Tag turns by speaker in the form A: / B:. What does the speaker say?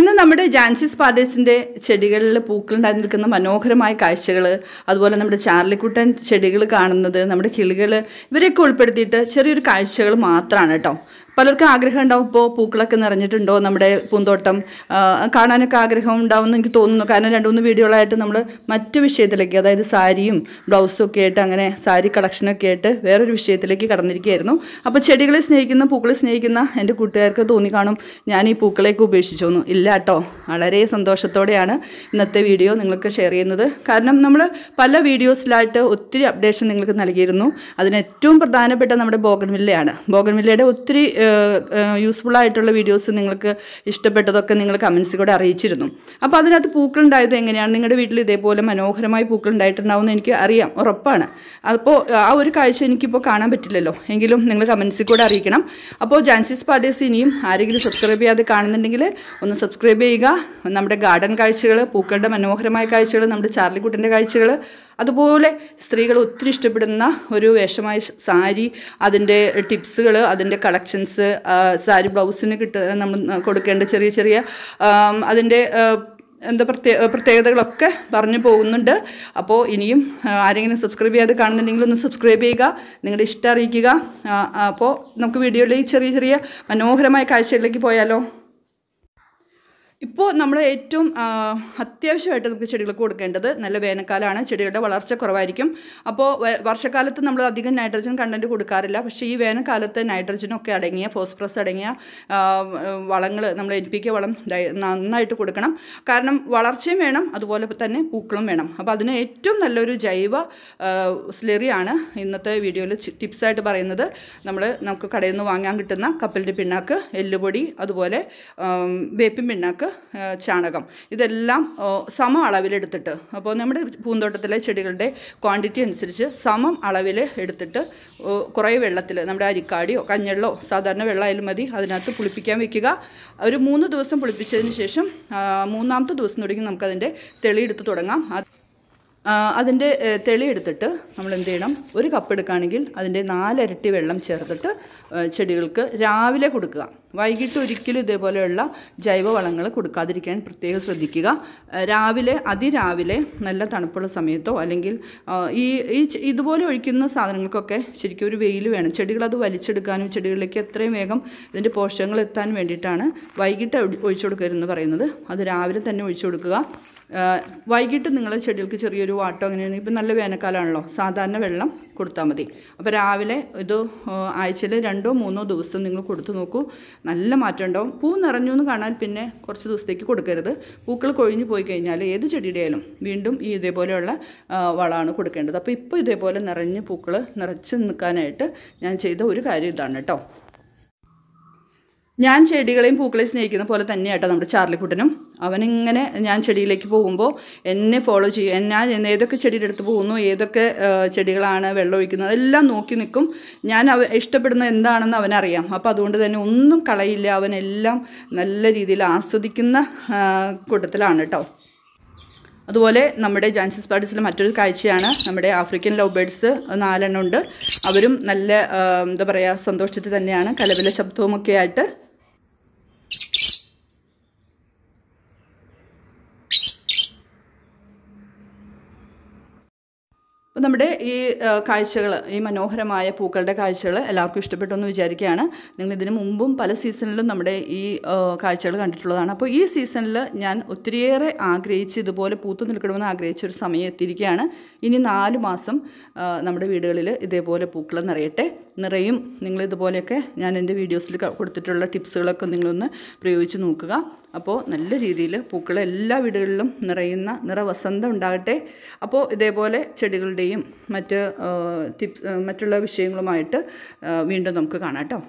A: ഇന്ന് നമ്മുടെ ജാൻസിസ് പാർഡേഴ്സിൻ്റെ ചെടികളിൽ പൂക്കളുണ്ടായി നിൽക്കുന്ന മനോഹരമായ കാഴ്ചകൾ അതുപോലെ നമ്മുടെ ചാർലിക്കുട്ടൻ ചെടികൾ കാണുന്നത് നമ്മുടെ കിളികൾ ഇവരെയൊക്കെ ഉൾപ്പെടുത്തിയിട്ട് ചെറിയൊരു കാഴ്ചകൾ മാത്രമാണ് കേട്ടോ പലർക്കും ആഗ്രഹം ഉണ്ടാവും ഇപ്പോൾ പൂക്കളൊക്കെ നിറഞ്ഞിട്ടുണ്ടോ നമ്മുടെ പൂന്തോട്ടം കാണാനൊക്കെ ആഗ്രഹം ഉണ്ടാവുമെന്ന് എനിക്ക് തോന്നുന്നു കാരണം രണ്ട് മൂന്ന് വീഡിയോകളായിട്ട് നമ്മൾ മറ്റു വിഷയത്തിലേക്ക് അതായത് സാരിയും ബ്ലൗസും ഒക്കെ ആയിട്ട് അങ്ങനെ സാരി കളക്ഷനൊക്കെ ആയിട്ട് വേറൊരു വിഷയത്തിലേക്ക് കടന്നിരിക്കുകയായിരുന്നു അപ്പോൾ ചെടികളെ സ്നേഹിക്കുന്ന പൂക്കളെ സ്നേഹിക്കുന്ന എൻ്റെ കൂട്ടുകാർക്ക് തോന്നി കാണും ഞാൻ ഈ ഉപേക്ഷിച്ചു ഉപേക്ഷിച്ചോന്നു ഇല്ല കേട്ടോ വളരെ സന്തോഷത്തോടെയാണ് ഇന്നത്തെ വീഡിയോ നിങ്ങൾക്ക് ഷെയർ ചെയ്യുന്നത് കാരണം നമ്മൾ പല വീഡിയോസിലായിട്ട് ഒത്തിരി അപ്ഡേഷൻ നിങ്ങൾക്ക് നൽകിയിരുന്നു അതിന് ഏറ്റവും പ്രധാനപ്പെട്ട നമ്മുടെ ബോഗൻവില്ലയാണ് ബോഗൻവില്ലയുടെ ഒത്തിരി യൂസ്ഫുൾ ആയിട്ടുള്ള വീഡിയോസ് നിങ്ങൾക്ക് ഇഷ്ടപ്പെട്ടതൊക്കെ നിങ്ങൾ കൂടെ അറിയിച്ചിരുന്നു അപ്പോൾ അതിനകത്ത് പൂക്കളുണ്ടായത് എങ്ങനെയാണ് നിങ്ങളുടെ വീട്ടിൽ ഇതേപോലെ മനോഹരമായി പൂക്കളുണ്ടായിട്ടുണ്ടാവും എന്ന് എനിക്ക് അറിയാം ഉറപ്പാണ് അപ്പോൾ ആ ഒരു കാഴ്ച എനിക്കിപ്പോൾ കാണാൻ പറ്റില്ലല്ലോ എങ്കിലും നിങ്ങൾ കമൻസിൽ കൂടെ അറിയിക്കണം അപ്പോൾ ജാൻസിസ് പാർട്ടീസ് ഇനിയും ആരെങ്കിലും സബ്സ്ക്രൈബ് ചെയ്യാതെ കാണുന്നുണ്ടെങ്കിൽ ഒന്ന് സബ്സ്ക്രൈബ് ചെയ്യുക നമ്മുടെ ഗാർഡൻ കാഴ്ചകൾ പൂക്കളുടെ മനോഹരമായ കാഴ്ചകൾ നമ്മുടെ ചാർലിക്കുട്ടൻ്റെ കാഴ്ചകൾ അതുപോലെ സ്ത്രീകൾ ഒത്തിരി ഇഷ്ടപ്പെടുന്ന ഒരു വേഷമായ സാരി അതിൻ്റെ ടിപ്സുകൾ അതിൻ്റെ കളക്ഷൻസ് സാരി ബ്ലൗസിന് കിട്ട നമ്മൾ കൊടുക്കേണ്ട ചെറിയ ചെറിയ അതിൻ്റെ എന്താ പ്രത്യേക പ്രത്യേകതകളൊക്കെ പറഞ്ഞു പോകുന്നുണ്ട് അപ്പോൾ ഇനിയും ആരെങ്കിലും സബ്സ്ക്രൈബ് ചെയ്യാതെ കാണുന്നുണ്ടെങ്കിൽ ഒന്ന് സബ്സ്ക്രൈബ് ചെയ്യുക നിങ്ങളുടെ ഇഷ്ടം അറിയിക്കുക അപ്പോൾ നമുക്ക് വീഡിയോയിൽ ചെറിയ ചെറിയ മനോഹരമായ കാഴ്ചകളിലേക്ക് പോയാലോ ഇപ്പോൾ നമ്മൾ ഏറ്റവും അത്യാവശ്യമായിട്ട് നമുക്ക് ചെടികൾക്ക് കൊടുക്കേണ്ടത് നല്ല വേനൽക്കാലമാണ് ചെടികളുടെ വളർച്ച കുറവായിരിക്കും അപ്പോൾ വർഷക്കാലത്ത് നമ്മൾ അധികം നൈട്രജൻ കണ്ടൻറ്റ് കൊടുക്കാറില്ല പക്ഷേ ഈ വേനൽക്കാലത്ത് നൈട്രജനൊക്കെ അടങ്ങിയ ഫോസ്ഫറസ് അടങ്ങിയ വളങ്ങൾ നമ്മൾ എൻ പി കെ വളം നന്നായിട്ട് കൊടുക്കണം കാരണം വളർച്ചയും വേണം അതുപോലെ തന്നെ പൂക്കളും വേണം അപ്പോൾ അതിന് ഏറ്റവും നല്ലൊരു ജൈവ സ്ലെറിയാണ് ഇന്നത്തെ വീഡിയോയിൽ ടിപ്സായിട്ട് പറയുന്നത് നമ്മൾ നമുക്ക് കടയിൽ നിന്ന് വാങ്ങാൻ കിട്ടുന്ന കപ്പലിൻ്റെ പിണ്ണാക്ക് എല്ലുപൊടി അതുപോലെ വേപ്പിൻ പിണ്ണാക്ക് നമുക്ക് ചാണകം ഇതെല്ലാം സമ അളവിലെടുത്തിട്ട് അപ്പോൾ നമ്മുടെ പൂന്തോട്ടത്തിലെ ചെടികളുടെ ക്വാണ്ടിറ്റി അനുസരിച്ച് സമം അളവിൽ എടുത്തിട്ട് കുറേ വെള്ളത്തിൽ നമ്മുടെ അരിക്കാടിയോ കഞ്ഞെള്ളോ സാധാരണ വെള്ളമായാലും മതി അതിനകത്ത് പുളിപ്പിക്കാൻ വെക്കുക ഒരു മൂന്ന് ദിവസം പുളിപ്പിച്ചതിന് ശേഷം മൂന്നാമത്തെ ദിവസം തുടങ്ങി നമുക്കതിൻ്റെ തെളിയെടുത്ത് തുടങ്ങാം അതിൻ്റെ തെളിയെടുത്തിട്ട് നമ്മൾ എന്ത് ചെയ്യണം ഒരു കപ്പ് എടുക്കുകയാണെങ്കിൽ അതിൻ്റെ നാലരട്ടി വെള്ളം ചേർത്തിട്ട് ചെടികൾക്ക് രാവിലെ കൊടുക്കുക വൈകിട്ട് ഒരിക്കലും ഇതേപോലെയുള്ള ജൈവവളങ്ങൾ കൊടുക്കാതിരിക്കാൻ പ്രത്യേകം ശ്രദ്ധിക്കുക രാവിലെ അതിരാവിലെ നല്ല തണുപ്പുള്ള സമയത്തോ അല്ലെങ്കിൽ ഈ ഈ ഇതുപോലെ ഒഴിക്കുന്ന സാധനങ്ങൾക്കൊക്കെ ശരിക്കും ഒരു വെയിൽ വേണം ചെടികൾ അത് വലിച്ചെടുക്കാനും ചെടികളിലേക്ക് എത്രയും വേഗം ഇതിൻ്റെ പോഷകങ്ങൾ എത്താൻ വേണ്ടിയിട്ടാണ് വൈകിട്ട് ഒഴിച്ചു കൊടുക്കരുതെന്ന് പറയുന്നത് അത് രാവിലെ തന്നെ ഒഴിച്ചു കൊടുക്കുക വൈകിട്ട് നിങ്ങൾ ചെടികൾക്ക് ചെറിയൊരു ഒരു വാട്ടോ അങ്ങനെയാണ് ഇപ്പം നല്ല വേനൽക്കാലമാണല്ലോ സാധാരണ വെള്ളം കൊടുത്താൽ മതി അപ്പോൾ രാവിലെ ഇത് ആഴ്ചയിൽ രണ്ടോ മൂന്നോ ദിവസം നിങ്ങൾ കൊടുത്തു നോക്കൂ നല്ല മാറ്റം ഉണ്ടാവും പൂ നിറഞ്ഞു എന്ന് കാണാൻ പിന്നെ കുറച്ച് ദിവസത്തേക്ക് കൊടുക്കരുത് പൂക്കൾ കൊഴിഞ്ഞു പോയി കഴിഞ്ഞാൽ ഏത് ചെടിയുടെയാലും വീണ്ടും ഈ ഇതേപോലെയുള്ള വളമാണ് കൊടുക്കേണ്ടത് അപ്പോൾ ഇപ്പോൾ ഇതേപോലെ നിറഞ്ഞ് പൂക്കൾ നിറച്ച് നിൽക്കാനായിട്ട് ഞാൻ ചെയ്ത ഒരു കാര്യം ഇതാണ് കേട്ടോ ഞാൻ ചെടികളെയും പൂക്കളെയും സ്നേഹിക്കുന്ന പോലെ തന്നെയാട്ടോ നമ്മുടെ ചാർലിക്കുട്ടനും അവനിങ്ങനെ ഞാൻ ചെടിയിലേക്ക് പോകുമ്പോൾ എന്നെ ഫോളോ ചെയ്യും ഞാൻ ഏതൊക്കെ ചെടിയുടെ അടുത്ത് പോകുന്നു ഏതൊക്കെ ചെടികളാണ് വെള്ളം ഒഴിക്കുന്നത് അതെല്ലാം നോക്കി നിൽക്കും ഞാൻ അവ ഇഷ്ടപ്പെടുന്ന എന്താണെന്ന് അവനറിയാം അപ്പോൾ അതുകൊണ്ട് തന്നെ ഒന്നും കളയില്ല അവനെല്ലാം നല്ല രീതിയിൽ ആസ്വദിക്കുന്ന കൂട്ടത്തിലാണ് കേട്ടോ അതുപോലെ നമ്മുടെ ജാൻസിസ് പാർട്ടിസിലെ മറ്റൊരു കാഴ്ചയാണ് നമ്മുടെ ആഫ്രിക്കൻ ലവ് ബേഡ്സ് നാലെണ്ണം ഉണ്ട് അവരും നല്ല എന്താ പറയുക സന്തോഷത്തിൽ തന്നെയാണ് കലവില ശബ്ദവുമൊക്കെ ആയിട്ട് അപ്പോൾ നമ്മുടെ ഈ കാഴ്ചകൾ ഈ മനോഹരമായ പൂക്കളുടെ കാഴ്ചകൾ എല്ലാവർക്കും ഇഷ്ടപ്പെട്ടെന്ന് വിചാരിക്കുകയാണ് നിങ്ങൾ ഇതിനു മുമ്പും പല സീസണിലും നമ്മുടെ ഈ കാഴ്ചകൾ കണ്ടിട്ടുള്ളതാണ് അപ്പോൾ ഈ സീസണിൽ ഞാൻ ഒത്തിരിയേറെ ആഗ്രഹിച്ച് ഇതുപോലെ പൂത്തു നിൽക്കണമെന്ന് ആഗ്രഹിച്ചൊരു സമയം എത്തിയിരിക്കുകയാണ് ഇനി നാല് മാസം നമ്മുടെ വീടുകളിൽ ഇതേപോലെ പൂക്കൾ നിറയട്ടെ നിറയും നിങ്ങളിതുപോലെയൊക്കെ ഞാൻ എൻ്റെ വീഡിയോസിൽ കൊടുത്തിട്ടുള്ള ടിപ്സുകളൊക്കെ നിങ്ങളൊന്ന് പ്രയോഗിച്ച് നോക്കുക അപ്പോൾ നല്ല രീതിയിൽ പൂക്കൾ എല്ലാ വീടുകളിലും നിറയുന്ന നിറവസന്തം ഉണ്ടാകട്ടെ അപ്പോൾ ഇതേപോലെ ചെടികളുടെയും മറ്റ് ടിപ്സ് മറ്റുള്ള വിഷയങ്ങളുമായിട്ട് വീണ്ടും നമുക്ക് കാണാം കേട്ടോ